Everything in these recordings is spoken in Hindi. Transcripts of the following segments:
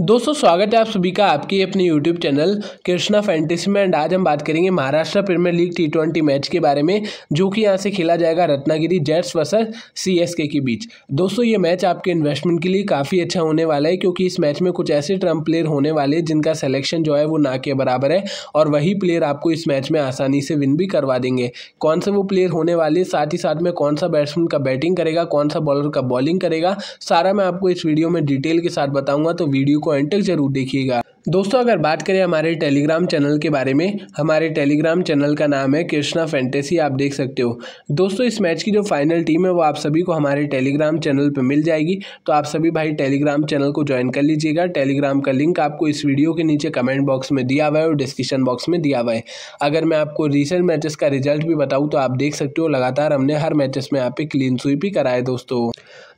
दोस्तों स्वागत है आप सभी का आपकी अपने YouTube चैनल कृष्णा फैंटेसी में एंड आज हम बात करेंगे Maharashtra premier league T twenty match के बारे में जो कि यहां से खेला जाएगा रत्नागिरी जेट्स वर्सेस एस के बीच दोस्तों ये मैच आपके इन्वेस्टमेंट के लिए काफ़ी अच्छा होने वाला है क्योंकि इस मैच में कुछ ऐसे ट्रम्प प्लेयर होने वाले हैं जिनका सलेक्शन जो है वो ना के बराबर है और वही प्लेयर आपको इस मैच में आसानी से विन भी करवा देंगे कौन से वो प्लेयर होने वाले साथ ही साथ में कौन सा बैट्समैन का बैटिंग करेगा कौन सा बॉलर का बॉलिंग करेगा सारा मैं आपको इस वीडियो में डिटेल के साथ बताऊँगा तो वीडियो को एंड तक जरूर देखिएगा दोस्तों अगर बात करें हमारे टेलीग्राम चैनल के बारे में हमारे टेलीग्राम चैनल का नाम है कृष्णा फैंटेसी आप देख सकते हो दोस्तों इस मैच की जो फाइनल टीम है वो आप सभी को हमारे टेलीग्राम चैनल पर मिल जाएगी तो आप सभी भाई टेलीग्राम चैनल को ज्वाइन कर लीजिएगा टेलीग्राम का लिंक आपको इस वीडियो के नीचे कमेंट बॉक्स में दिया हुआ है और डिस्क्रिप्शन बॉक्स में दिया हुआ है अगर मैं आपको रिसेंट मैचेस का रिजल्ट भी बताऊँ तो आप देख सकते हो लगातार हमने हर मैचेस में यहाँ पे क्लीन स्वीप ही कराए दोस्तों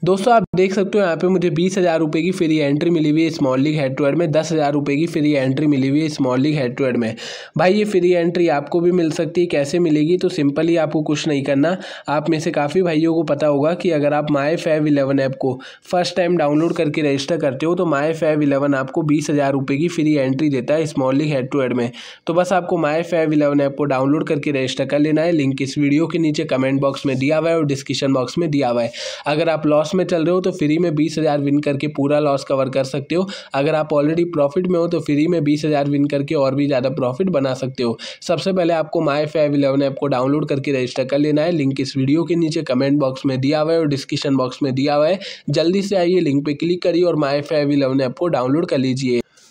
दोस्तों आप देख सकते हो यहाँ पे मुझे बीस हज़ार रुपये की फ्री एंट्री मिली हुई है small league head to head में दस हज़ार रुपये मिलेगी फ्री एंट्री मिली हुई है small league head to head में भाई ये फ्री एंट्री आपको भी मिल सकती है कैसे मिलेगी तो सिंपली आपको कुछ नहीं करना आप में से काफ़ी भाइयों को पता होगा कि अगर आप माई फैव इलेवन ऐप को फर्स्ट टाइम डाउनलोड करके रजिस्टर करते हो तो माई फैव इलेवन आपको बीस हज़ार रुपये की फ्री एंट्री देता है small league head to head में तो बस आपको माई फैव इलेवन ऐप को डाउनलोड करके रजिस्टर कर लेना है लिंक इस वीडियो के नीचे कमेंट बॉक्स में दिया हुआ है और डिस्क्रिप्शन बॉक्स में दिया हुआ है अगर आप लॉस में चल रहे हो तो फ्री में बीस हज़ार विन करके पूरा लॉस कवर कर सकते हो अगर आप ऑलरेडी प्रॉफिट में हो तो फ्री में बीस हज़ार विन करके और भी ज़्यादा प्रॉफिट बना सकते हो सबसे पहले आपको माई फाइव इलेवन ऐप को डाउनलोड करके रजिस्टर कर लेना है लिंक इस वीडियो के नीचे कमेंट बॉक्स में दिया हुआ है और डिस्क्रिप्शन बॉक्स में दिया हुआ है जल्दी से आइए लिंक पर क्लिक करिए और माई फाइव इलेवन ऐप को डाउनलोड कर लीजिए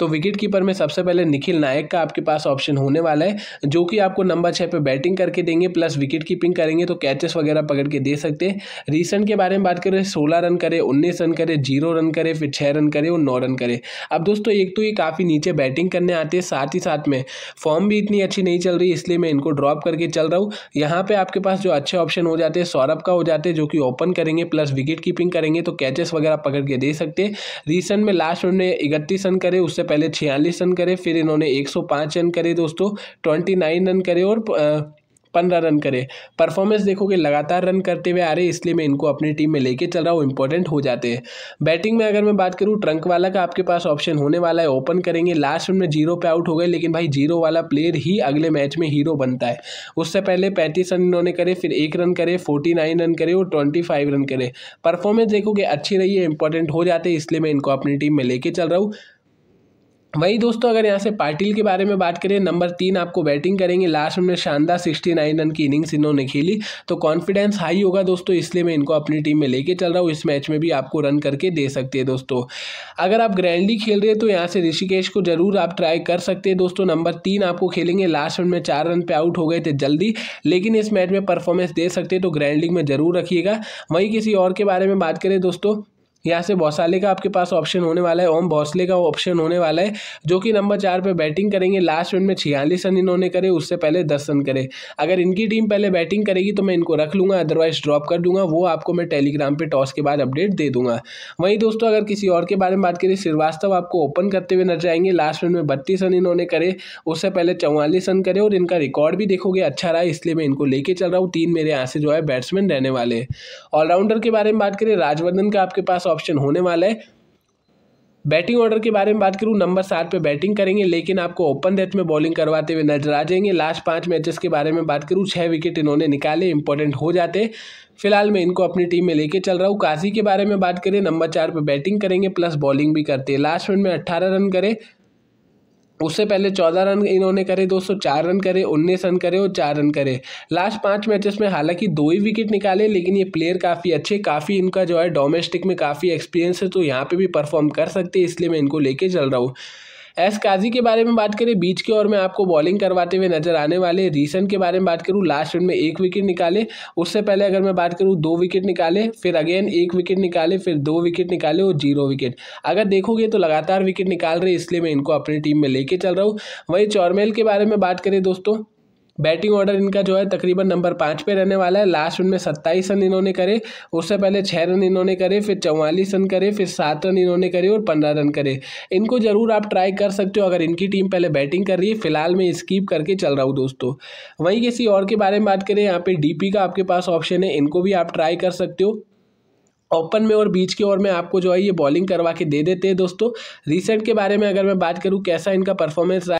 तो विकेट कीपर में सबसे पहले निखिल नायक का आपके पास ऑप्शन होने वाला है जो कि आपको नंबर छः पे बैटिंग करके देंगे प्लस विकेट कीपिंग करेंगे तो कैचेस वगैरह पकड़ के दे सकते हैं रिसेंट के बारे में बात करें सोलह रन करे उन्नीस रन करे जीरो रन करे फिर छः रन करे और नौ रन करे अब दोस्तों एक तो ये काफ़ी नीचे बैटिंग करने आते हैं साथ ही साथ में फॉर्म भी इतनी अच्छी नहीं चल रही इसलिए मैं इनको ड्रॉप करके चल रहा हूँ यहाँ पर आपके पास जो अच्छे ऑप्शन हो जाते हैं सौरभ का हो जाते हैं जो कि ओपन करेंगे प्लस विकेट कीपिंग करेंगे तो कैचेस वगैरह पकड़ के दे सकते हैं रिसेंट में लास्ट उन्होंने इकतीस रन करे उससे पहले छियालीस रन करे फिर इन्होंने एक सौ पाँच रन करे दोस्तों ट्वेंटी नाइन रन करे और पंद्रह रन करे परफॉर्मेंस देखोगे लगातार रन करते हुए आ रहे इसलिए मैं इनको अपनी टीम में लेके चल रहा हूँ इंपॉर्टेंट हो जाते हैं बैटिंग में अगर मैं बात करूँ ट्रंक वाला का आपके पास ऑप्शन होने वाला है ओपन करेंगे लास्ट रन में जीरो पे आउट हो गए लेकिन भाई जीरो वाला प्लेयर ही अगले मैच में हीरो बनता है उससे पहले पैंतीस रन इन्होंने करे फिर एक रन करे फोर्टी नाइन रन करे और ट्वेंटी फाइव रन करे परफॉर्मेंस देखोगे अच्छी रही है इंपॉर्टेंट हो जाते इसलिए मैं इनको अपनी टीम में लेके चल रहा हूँ वही दोस्तों अगर यहाँ से पाटिल के बारे में बात करें नंबर तीन आपको बैटिंग करेंगे लास्ट में शानदार सिक्सटी नाइन रन की इनिंग्स इन्होंने खेली तो कॉन्फिडेंस हाई होगा दोस्तों इसलिए मैं इनको अपनी टीम में लेके चल रहा हूँ इस मैच में भी आपको रन करके दे सकते हैं दोस्तों अगर आप ग्रैंडली खेल रहे हैं तो यहाँ से ऋषिकेश को जरूर आप ट्राई कर सकते हैं दोस्तों नंबर तीन आपको खेलेंगे लास्ट रन में चार रन पर आउट हो गए थे जल्दी लेकिन इस मैच में परफॉर्मेंस दे सकते हैं तो ग्रैंड में जरूर रखिएगा वहीं किसी और के बारे में बात करें दोस्तों यहाँ से भौसाले का आपके पास ऑप्शन होने वाला है ओम भौसले का ऑप्शन होने वाला है जो कि नंबर चार पर बैटिंग करेंगे लास्ट रन में छियालीस रन इन्होंने करे उससे पहले दस रन करे अगर इनकी टीम पहले बैटिंग करेगी तो मैं इनको रख लूँगा अदरवाइज ड्रॉप कर दूंगा वो आपको मैं टेलीग्राम पर टॉस के बाद अपडेट दे दूंगा वहीं दोस्तों अगर किसी और के बारे में बात करें श्रीवास्तव आपको ओपन करते हुए नजर आएंगे लास्ट रन में बत्तीस रन इन्होंने करे उससे पहले चौवालीस रन करे और इनका रिकॉर्ड भी देखोगे अच्छा रहा इसलिए मैं इनको लेके चल रहा हूँ तीन मेरे यहाँ से जो है बैट्समैन रहने वाले ऑलराउंडर के बारे में बात करें राजवर्धन का आपके पास ऑप्शन होने वाला है बैटिंग ऑर्डर के बारे में बात करूं नंबर सात पे बैटिंग करेंगे लेकिन आपको ओपन डेथ में बॉलिंग करवाते हुए नजर आ जाएंगे लास्ट पांच मैचेस के बारे में बात करूं छह विकेट इन्होंने निकाले इंपॉर्टेंट हो जाते फिलहाल मैं इनको अपनी टीम में लेके चल रहा हूं काशी के बारे में बात करें नंबर चार पे बैटिंग करेंगे प्लस बॉलिंग भी करते हैं लास्ट मिनट में अट्ठारह रन करें उससे पहले चौदह रन इन्होंने करे दो सौ चार रन करे उन्नीस रन करे और चार रन करे लास्ट पाँच मैचेस में हालांकि दो ही विकेट निकाले लेकिन ये प्लेयर काफ़ी अच्छे काफ़ी इनका जो है डोमेस्टिक में काफ़ी एक्सपीरियंस है तो यहाँ पे भी परफॉर्म कर सकते हैं इसलिए मैं इनको लेके चल रहा हूँ एस काजी के बारे में बात करें बीच के ओर में आपको बॉलिंग करवाते हुए नजर आने वाले रीसन के बारे में बात करूँ लास्ट रन में एक विकेट निकाले उससे पहले अगर मैं बात करूँ दो विकेट निकाले फिर अगेन एक विकेट निकाले फिर दो विकेट निकाले और जीरो विकेट अगर देखोगे तो लगातार विकेट निकाल रहे इसलिए मैं इनको अपनी टीम में लेके चल रहा हूँ वही चौरमेल के बारे में बात करें दोस्तों बैटिंग ऑर्डर इनका जो है तकरीबन नंबर पाँच पे रहने वाला है लास्ट उनमें सत्ताईस रन इन्होंने करे उससे पहले छः रन इन्होंने करे फिर चौवालीस रन करे फिर सात रन इन्होंने करे और पंद्रह रन करे इनको ज़रूर आप ट्राई कर सकते हो अगर इनकी टीम पहले बैटिंग कर रही है फिलहाल मैं स्कीप करके चल रहा हूँ दोस्तों वहीं किसी और के बारे में बात करें यहाँ पर डी का आपके पास ऑप्शन है इनको भी आप ट्राई कर सकते हो ओपन में और बीच के ओवर में आपको जो है ये बॉलिंग करवा के दे देते हैं दोस्तों रिसेंट के बारे में अगर मैं बात करूँ कैसा इनका परफॉर्मेंस रहा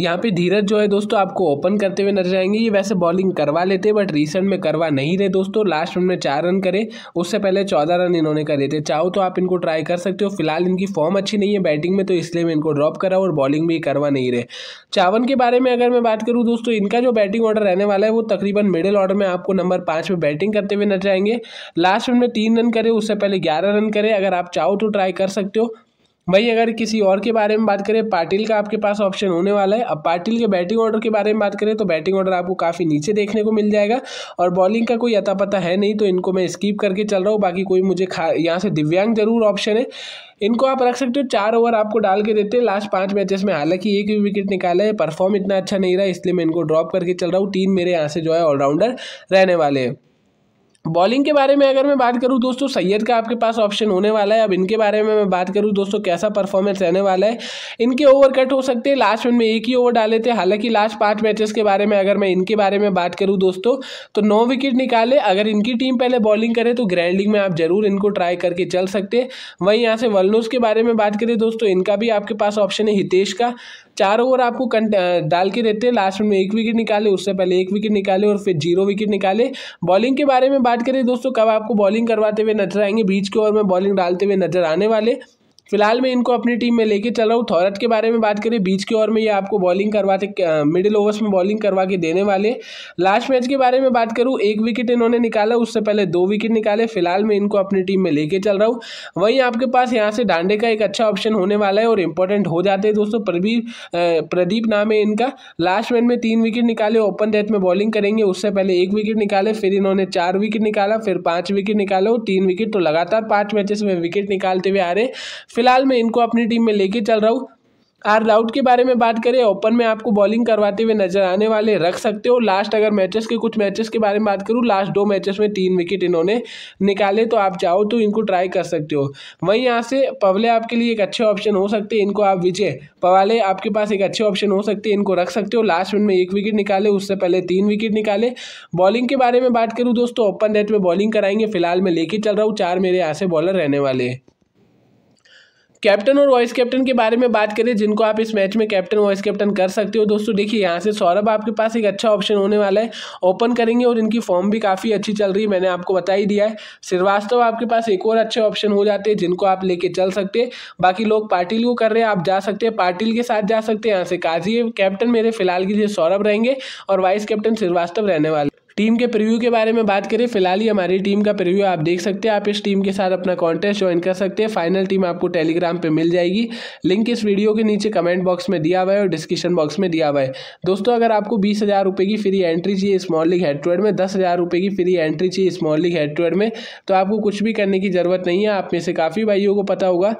यहाँ पे धीरज जो है दोस्तों आपको ओपन करते हुए नजर आएंगे ये वैसे बॉलिंग करवा लेते बट रिसेंट में करवा नहीं रहे दोस्तों लास्ट में चार रन करे उससे पहले चौदह रन इन्होंने करे थे चाहो तो आप इनको ट्राई कर सकते हो फिलहाल इनकी फॉर्म अच्छी नहीं है बैटिंग में तो इसलिए मैं इनको ड्रॉप करा और बॉलिंग भी करवा नहीं रहे चावन के बारे में अगर मैं बात करूँ दोस्तों इनका जो बैटिंग ऑर्डर रहने वाला है वो तकरीबन मिडिल ऑर्डर में आपको नंबर पाँच में बैटिंग करते हुए नजर आएंगे लास्ट में तीन रन करे उससे पहले ग्यारह रन करे अगर आप चाहो तो ट्राई कर सकते हो वहीं अगर किसी और के बारे में बात करें पाटिल का आपके पास ऑप्शन होने वाला है अब पाटिल के बैटिंग ऑर्डर के बारे में बात करें तो बैटिंग ऑर्डर आपको काफ़ी नीचे देखने को मिल जाएगा और बॉलिंग का कोई अता पता है नहीं तो इनको मैं स्कीप करके चल रहा हूँ बाकी कोई मुझे खा यहाँ से दिव्यांग जरूर ऑप्शन है इनको आप रख सकते हो चार ओवर आपको डाल के देते हैं लास्ट पाँच मैचेस में हालांकि एक भी विकेट निकाला है परफॉर्म इतना अच्छा नहीं रहा इसलिए मैं इनको ड्रॉप करके चल रहा हूँ तीन मेरे यहाँ से जो है ऑलराउंडर रहने वाले हैं बॉलिंग के बारे में अगर मैं बात करूं दोस्तों सैयद का आपके पास ऑप्शन होने वाला है अब इनके बारे में मैं बात करूं दोस्तों कैसा परफॉर्मेंस रहने वाला है इनके ओवर कट हो सकते हैं लास्ट में एक ही ओवर डाले थे हालांकि लास्ट पाँच मैचेस के बारे में अगर मैं इनके बारे में बात करूँ दोस्तों तो नौ विकेट निकाले अगर इनकी टीम पहले बॉलिंग करे तो ग्रैंडिंग में आप जरूर इनको ट्राई करके चल सकते वहीं यहाँ से वलनोज के बारे में बात करें दोस्तों इनका भी आपके पास ऑप्शन है हितेश का चार ओवर आपको डाल के देते हैं लास्ट में एक विकेट निकाले उससे पहले एक विकेट निकाले और फिर जीरो विकेट निकाले बॉलिंग के बारे में बात बात करें दोस्तों कब आपको बॉलिंग करवाते हुए नजर आएंगे बीच के ओवर में बॉलिंग डालते हुए नजर आने वाले फिलहाल मैं इनको अपनी टीम में लेके चल रहा हूँ थॉरट के बारे में बात करें बीच के ओवर में ये आपको बॉलिंग करवा के मिडिल ओवर्स में बॉलिंग करवा के देने वाले लास्ट मैच के बारे में बात करूँ एक विकेट इन्होंने निकाला उससे पहले दो विकेट निकाले फिलहाल मैं इनको अपनी टीम में लेके चल रहा हूँ वहीं आपके पास यहाँ से डांडे का एक अच्छा ऑप्शन होने वाला है और इंपॉर्टेंट हो जाते हैं दोस्तों प्रदीप प्रदीप नाम है इनका लास्ट मैच में तीन विकेट निकाले ओपन डेथ में बॉलिंग करेंगे उससे पहले एक विकेट निकाले फिर इन्होंने चार विकेट निकाला फिर पाँच विकेट निकाले और तीन विकेट तो लगातार पाँच मैचेस में विकेट निकालते हुए आ रहे फिलहाल मैं इनको अपनी टीम में लेके चल रहा हूँ आर राउट के बारे में बात करें ओपन में आपको बॉलिंग करवाते हुए नजर आने वाले रख सकते हो लास्ट अगर मैचेस के कुछ मैचेस के बारे में बात करूँ लास्ट दो मैचेस में तीन विकेट इन्होंने निकाले तो आप चाहो तो इनको ट्राई कर सकते हो वहीं यहाँ से पवले आपके लिए एक अच्छे ऑप्शन हो सकते हैं इनको आप विजय पवाले आपके पास एक अच्छे ऑप्शन हो सकते हैं इनको रख सकते हो लास्ट मिनट में एक विकेट निकाले उससे पहले तीन विकेट निकाले बॉलिंग के बारे में बात करूँ दोस्तों ओपन रेट में बॉलिंग कराएंगे फिलहाल मैं लेके चल रहा हूँ चार मेरे यहाँ से बॉलर रहने वाले हैं कैप्टन और वाइस कैप्टन के बारे में बात करें जिनको आप इस मैच में कैप्टन वाइस कैप्टन कर सकते हो दोस्तों देखिए यहाँ से सौरभ आपके पास एक अच्छा ऑप्शन होने वाला है ओपन करेंगे और इनकी फॉर्म भी काफ़ी अच्छी चल रही है मैंने आपको बता ही दिया है श्रीवास्तव आपके पास एक और अच्छे ऑप्शन हो जाते हैं जिनको आप लेके चल सकते बाकी लोग पाटिल को कर रहे हैं आप जा सकते हैं पाटिल के साथ जा सकते हैं यहाँ से काजी कैप्टन मेरे फिलहाल के लिए सौरभ रहेंगे और वाइस कैप्टन श्रीवास्तव रहने वाले टीम के प्रिव्यू के बारे में बात करें फिलहाल ही हमारी टीम का प्रिव्यू आप देख सकते हैं आप इस टीम के साथ अपना कॉन्टेस्ट ज्वाइन कर सकते हैं फाइनल टीम आपको टेलीग्राम पर मिल जाएगी लिंक इस वीडियो के नीचे कमेंट बॉक्स में दिया हुआ है और डिस्क्रिप्शन बॉक्स में दिया हुआ है दोस्तों अगर आपको बीस हज़ार रुपये की फ्री एंट्री चाहिए स्मॉल लीग हेड में दस हज़ार रुपये की फ्री एंट्री चाहिए स्मॉल लीग हेड में तो आपको कुछ भी करने की ज़रूरत नहीं है आप में से काफ़ी भाइयों को पता होगा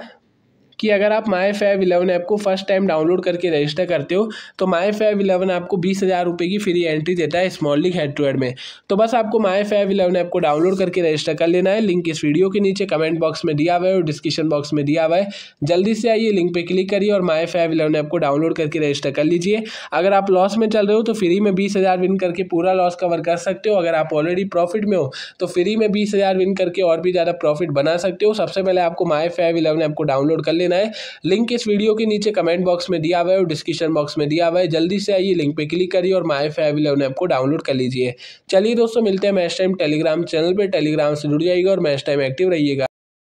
कि अगर आप माई फाइव इलेवन ऐप को फर्स्ट टाइम डाउनलोड करके रजिस्टर करते हो तो माई फाइव इलेवन आपको बीस हज़ार रुपये की फ्री एंट्री देता है small league head to head में तो बस आपको माई फाइव इलेवन ऐप को डाउनलोड करके रजिस्टर कर लेना है लिंक इस वीडियो के नीचे कमेंट बॉक्स में दिया हुआ है और डिस्क्रिप्शन बॉक्स में दिया हुआ है जल्दी से आइए लिंक पर क्लिक करिए और माई फाइव इलेवन ऐप को डाउनलोड करके रजिस्टर कर लीजिए अगर आप लॉस में चल रहे हो तो फ्री में बीस हज़ार विन करके पूरा लॉस कवर कर सकते हो अगर आप ऑलरेडी प्रॉफिट में हो तो फ्री में बीस हज़ार विन करके और भी ज़्यादा प्रॉफिट बना सकते हो सबसे पहले आपको माई फाइव इलेवन ऐप को डाउनलोड कर लेना देना है लिंक इस वीडियो के नीचे कमेंट बॉक्स में दिया हुआ है और डिस्क्रिप्शन बॉक्स में दिया हुआ है जल्दी से आइए लिंक पर क्लिक करिए और माई फाइव इलेवन ऐप को डाउनलोड कर लीजिए चलिए दोस्तों मिलते हैं मैच टाइम टेलीग्राम चैनल पर टेलीग्राम से जुड़ जाइएगा और मैच टाइम एक्टिव रहिएगा